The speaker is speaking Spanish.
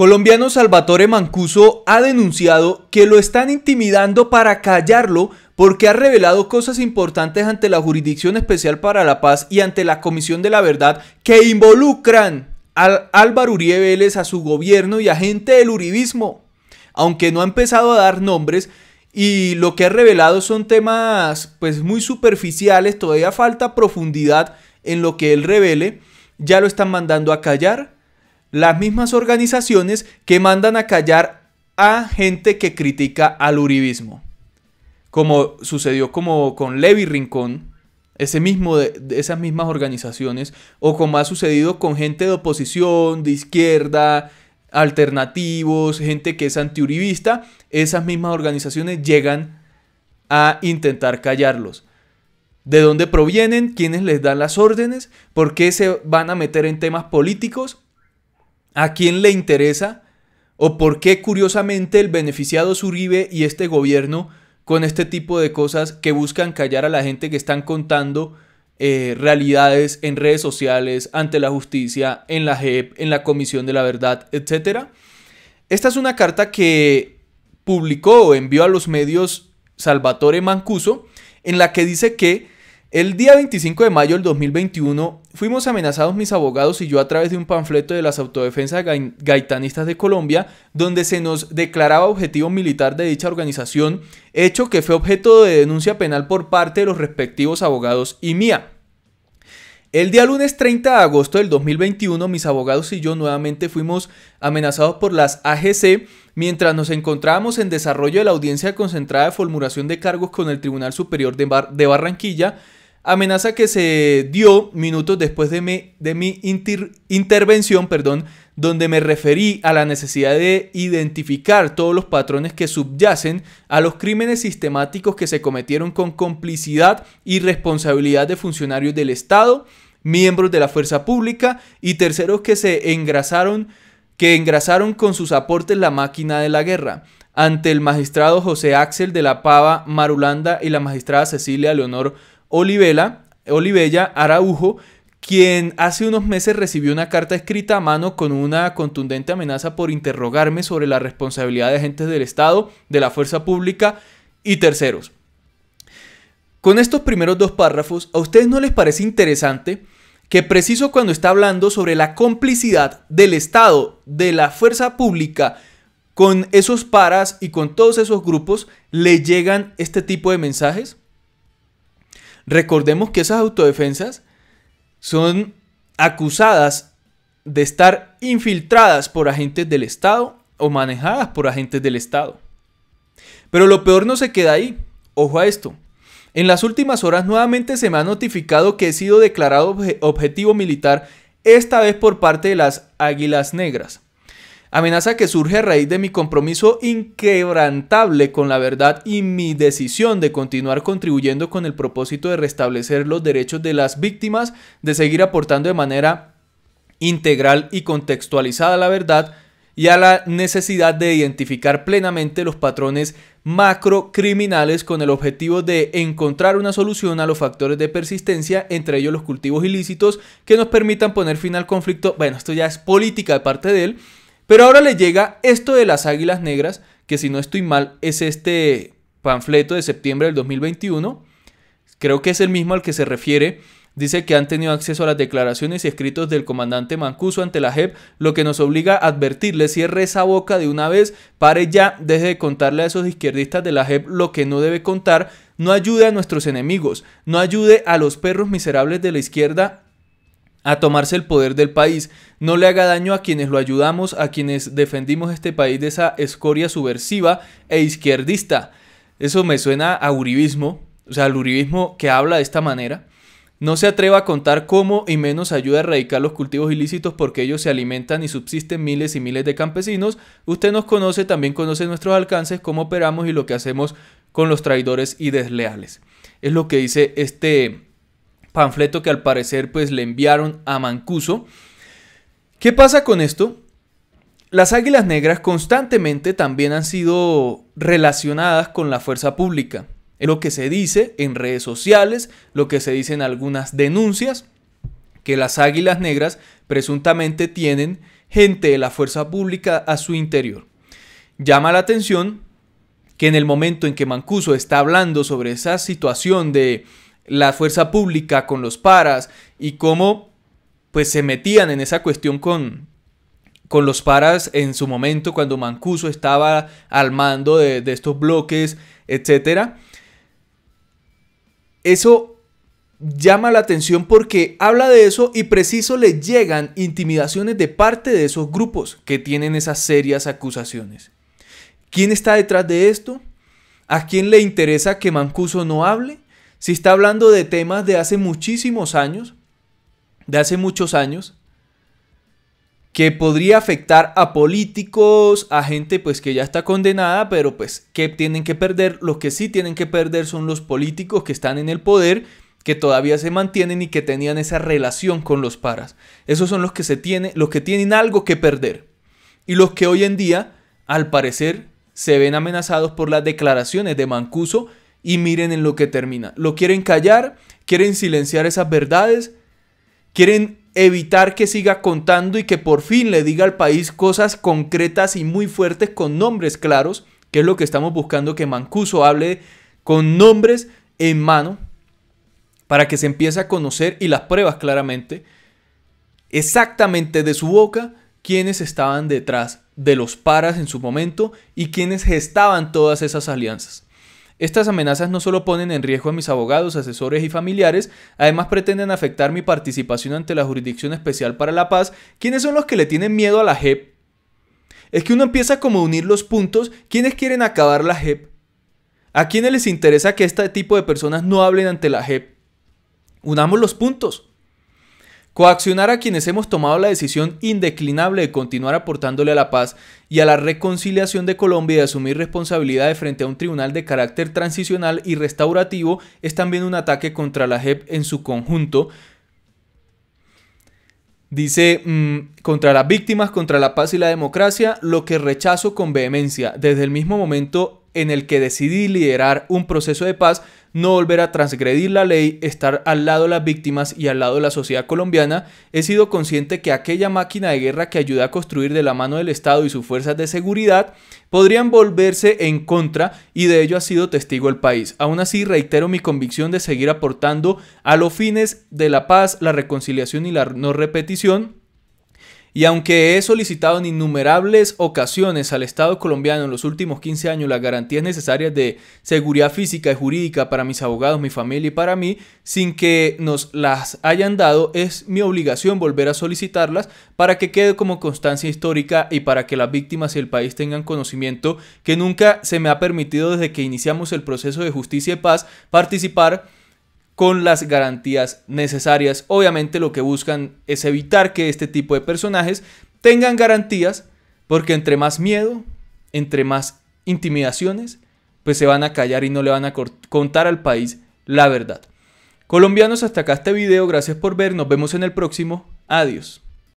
colombiano Salvatore Mancuso ha denunciado que lo están intimidando para callarlo porque ha revelado cosas importantes ante la Jurisdicción Especial para la Paz y ante la Comisión de la Verdad que involucran al Álvaro Uribe Vélez, a su gobierno y a gente del uribismo. Aunque no ha empezado a dar nombres y lo que ha revelado son temas pues muy superficiales, todavía falta profundidad en lo que él revele, ya lo están mandando a callar las mismas organizaciones que mandan a callar a gente que critica al uribismo. Como sucedió como con Levi Rincón, esas mismas organizaciones, o como ha sucedido con gente de oposición, de izquierda, alternativos, gente que es antiuribista, esas mismas organizaciones llegan a intentar callarlos. ¿De dónde provienen? ¿Quiénes les dan las órdenes? ¿Por qué se van a meter en temas políticos? ¿A quién le interesa? ¿O por qué curiosamente el beneficiado es y este gobierno con este tipo de cosas que buscan callar a la gente que están contando eh, realidades en redes sociales, ante la justicia, en la JEP, en la Comisión de la Verdad, etcétera? Esta es una carta que publicó o envió a los medios Salvatore Mancuso, en la que dice que el día 25 de mayo del 2021 fuimos amenazados mis abogados y yo a través de un panfleto de las autodefensas gaitanistas de Colombia, donde se nos declaraba objetivo militar de dicha organización, hecho que fue objeto de denuncia penal por parte de los respectivos abogados y mía. El día lunes 30 de agosto del 2021, mis abogados y yo nuevamente fuimos amenazados por las AGC mientras nos encontrábamos en desarrollo de la audiencia concentrada de formulación de cargos con el Tribunal Superior de, de Barranquilla Amenaza que se dio minutos después de mi, intervención, perdón, donde me referí a la necesidad de identificar todos los patrones que subyacen a los crímenes sistemáticos que se cometieron con complicidad y responsabilidad de funcionarios del Estado, miembros de la fuerza pública y terceros que se engrasaron que engrasaron con sus aportes la máquina de la guerra. Ante el magistrado José Axel de la Pava Marulanda y la magistrada Cecilia Leonor Olivella Olivella Araujo, quien hace unos meses recibió una carta escrita a mano con una contundente amenaza por interrogarme sobre la responsabilidad de agentes del Estado, de la fuerza pública y terceros. Con estos primeros dos párrafos, ¿a ustedes no les parece interesante que preciso cuando está hablando sobre la complicidad del Estado, de la fuerza pública, con esos paras y con todos esos grupos, le llegan este tipo de mensajes? Recordemos que esas autodefensas son acusadas de estar infiltradas por agentes del Estado o manejadas por agentes del Estado. Pero lo peor no se queda ahí. Ojo a esto. En las últimas horas nuevamente se me ha notificado que he sido declarado objetivo militar, esta vez por parte de las Águilas Negras amenaza que surge a raíz de mi compromiso inquebrantable con la verdad y mi decisión de continuar contribuyendo con el propósito de restablecer los derechos de las víctimas, de seguir aportando de manera integral y contextualizada la verdad y a la necesidad de identificar plenamente los patrones macrocriminales con el objetivo de encontrar una solución a los factores de persistencia, entre ellos los cultivos ilícitos, que nos permitan poner fin al conflicto. Bueno, esto ya es política de parte de él, pero ahora le llega esto de las Águilas Negras, que si no estoy mal es este panfleto de septiembre del 2021. Creo que es el mismo al que se refiere. Dice que han tenido acceso a las declaraciones y escritos del comandante Mancuso ante la JEP, lo que nos obliga a advertirle, cierre esa boca de una vez, pare ya, deje de contarle a esos izquierdistas de la JEP lo que no debe contar, no ayude a nuestros enemigos, no ayude a los perros miserables de la izquierda a tomarse el poder del país. No le haga daño a quienes lo ayudamos, a quienes defendimos este país de esa escoria subversiva e izquierdista. Eso me suena a uribismo, o sea, al uribismo que habla de esta manera. No se atreva a contar cómo y menos ayuda a erradicar los cultivos ilícitos porque ellos se alimentan y subsisten miles y miles de campesinos. Usted nos conoce, también conoce nuestros alcances, cómo operamos y lo que hacemos con los traidores y desleales. Es lo que dice este panfleto que al parecer pues le enviaron a Mancuso. ¿Qué pasa con esto? Las Águilas Negras constantemente también han sido relacionadas con la fuerza pública. Es lo que se dice en redes sociales, lo que se dice en algunas denuncias, que las Águilas Negras presuntamente tienen gente de la fuerza pública a su interior. Llama la atención que en el momento en que Mancuso está hablando sobre esa situación de la fuerza pública con los paras y cómo pues se metían en esa cuestión con, con los paras en su momento cuando Mancuso estaba al mando de, de estos bloques, etc. Eso llama la atención porque habla de eso y preciso le llegan intimidaciones de parte de esos grupos que tienen esas serias acusaciones. ¿Quién está detrás de esto? ¿A quién le interesa que Mancuso no hable? Si está hablando de temas de hace muchísimos años, de hace muchos años, que podría afectar a políticos, a gente pues que ya está condenada, pero pues que tienen que perder, los que sí tienen que perder son los políticos que están en el poder, que todavía se mantienen y que tenían esa relación con los paras. Esos son los que se tienen, los que tienen algo que perder. Y los que hoy en día, al parecer, se ven amenazados por las declaraciones de Mancuso y miren en lo que termina. Lo quieren callar, quieren silenciar esas verdades, quieren evitar que siga contando y que por fin le diga al país cosas concretas y muy fuertes con nombres claros, que es lo que estamos buscando que Mancuso hable con nombres en mano para que se empiece a conocer y las pruebas claramente exactamente de su boca quienes estaban detrás de los paras en su momento y quienes gestaban todas esas alianzas. Estas amenazas no solo ponen en riesgo a mis abogados, asesores y familiares, además pretenden afectar mi participación ante la Jurisdicción Especial para la Paz, ¿Quiénes son los que le tienen miedo a la JEP. Es que uno empieza como a unir los puntos, ¿Quiénes quieren acabar la JEP. ¿A quiénes les interesa que este tipo de personas no hablen ante la JEP? Unamos los puntos. Coaccionar a quienes hemos tomado la decisión indeclinable de continuar aportándole a la paz y a la reconciliación de Colombia y de asumir responsabilidades frente a un tribunal de carácter transicional y restaurativo es también un ataque contra la JEP en su conjunto. Dice, mm, contra las víctimas, contra la paz y la democracia, lo que rechazo con vehemencia. Desde el mismo momento en el que decidí liderar un proceso de paz, no volver a transgredir la ley, estar al lado de las víctimas y al lado de la sociedad colombiana, he sido consciente que aquella máquina de guerra que ayuda a construir de la mano del Estado y sus fuerzas de seguridad podrían volverse en contra y de ello ha sido testigo el país. Aún así, reitero mi convicción de seguir aportando a los fines de la paz, la reconciliación y la no repetición y aunque he solicitado en innumerables ocasiones al Estado colombiano en los últimos 15 años las garantías necesarias de seguridad física y jurídica para mis abogados, mi familia y para mí, sin que nos las hayan dado, es mi obligación volver a solicitarlas para que quede como constancia histórica y para que las víctimas y el país tengan conocimiento que nunca se me ha permitido desde que iniciamos el proceso de justicia y paz participar con las garantías necesarias. Obviamente lo que buscan es evitar que este tipo de personajes tengan garantías, porque entre más miedo, entre más intimidaciones, pues se van a callar y no le van a contar al país la verdad. Colombianos, hasta acá este video, gracias por ver, nos vemos en el próximo, adiós.